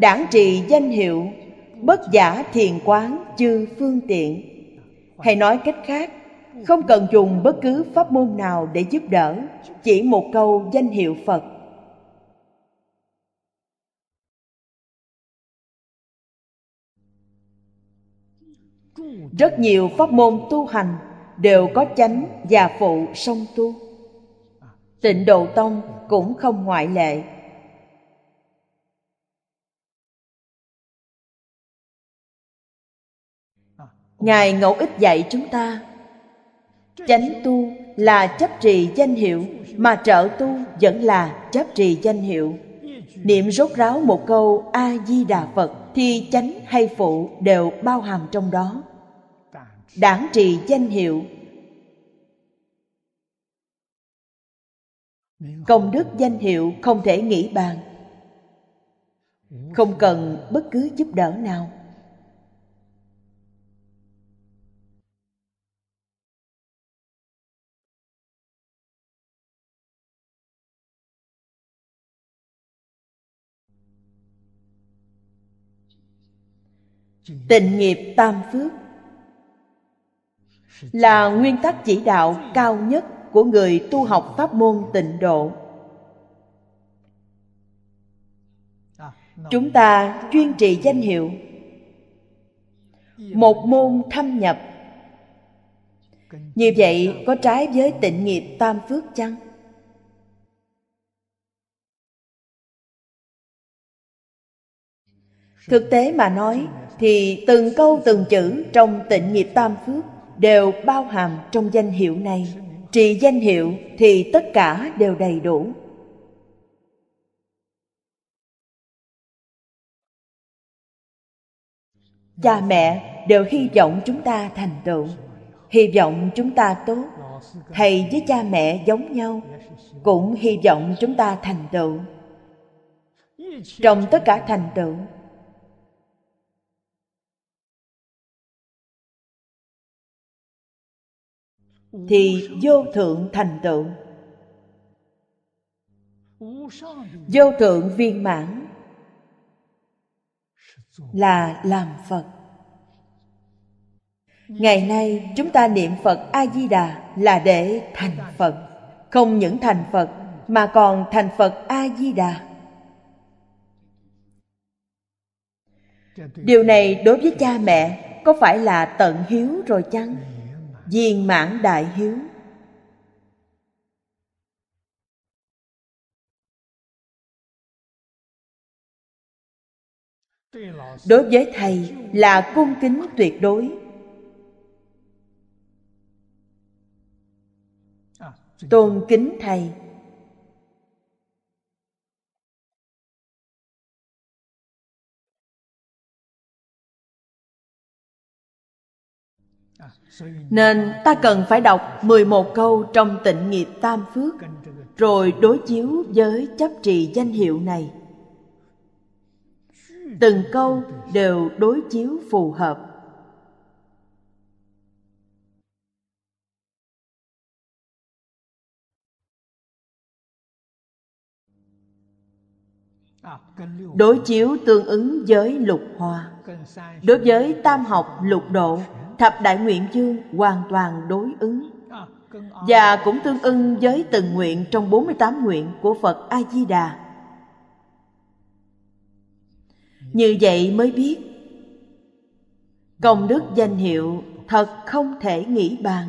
đảng trị danh hiệu bất giả thiền quán chư phương tiện hay nói cách khác không cần dùng bất cứ pháp môn nào để giúp đỡ chỉ một câu danh hiệu phật rất nhiều pháp môn tu hành đều có chánh và phụ song tu tịnh độ tông cũng không ngoại lệ ngài ngẫu ích dạy chúng ta chánh tu là chấp trì danh hiệu mà trợ tu vẫn là chấp trì danh hiệu niệm rốt ráo một câu a di đà phật thì chánh hay phụ đều bao hàm trong đó đảng trì danh hiệu công đức danh hiệu không thể nghĩ bàn không cần bất cứ giúp đỡ nào tịnh nghiệp tam phước là nguyên tắc chỉ đạo cao nhất của người tu học pháp môn tịnh độ chúng ta chuyên trì danh hiệu một môn thâm nhập như vậy có trái với tịnh nghiệp tam phước chăng Thực tế mà nói thì từng câu từng chữ trong tịnh nghiệp tam phước đều bao hàm trong danh hiệu này. Trì danh hiệu thì tất cả đều đầy đủ. Cha mẹ đều hy vọng chúng ta thành tựu, hy vọng chúng ta tốt. Thầy với cha mẹ giống nhau, cũng hy vọng chúng ta thành tựu. Trong tất cả thành tựu thì vô thượng thành tựu vô thượng viên mãn là làm phật ngày nay chúng ta niệm phật a di đà là để thành phật không những thành phật mà còn thành phật a di đà điều này đối với cha mẹ có phải là tận hiếu rồi chăng viên mãn đại hiếu đối với thầy là cung kính tuyệt đối tôn kính thầy Nên ta cần phải đọc 11 câu trong tịnh nghiệp tam phước Rồi đối chiếu với chấp trì danh hiệu này Từng câu đều đối chiếu phù hợp đối chiếu tương ứng với lục hòa đối với tam học lục độ thập đại nguyện dương hoàn toàn đối ứng và cũng tương ưng với từng nguyện trong 48 nguyện của Phật A Di Đà. Như vậy mới biết công đức danh hiệu thật không thể nghĩ bàn.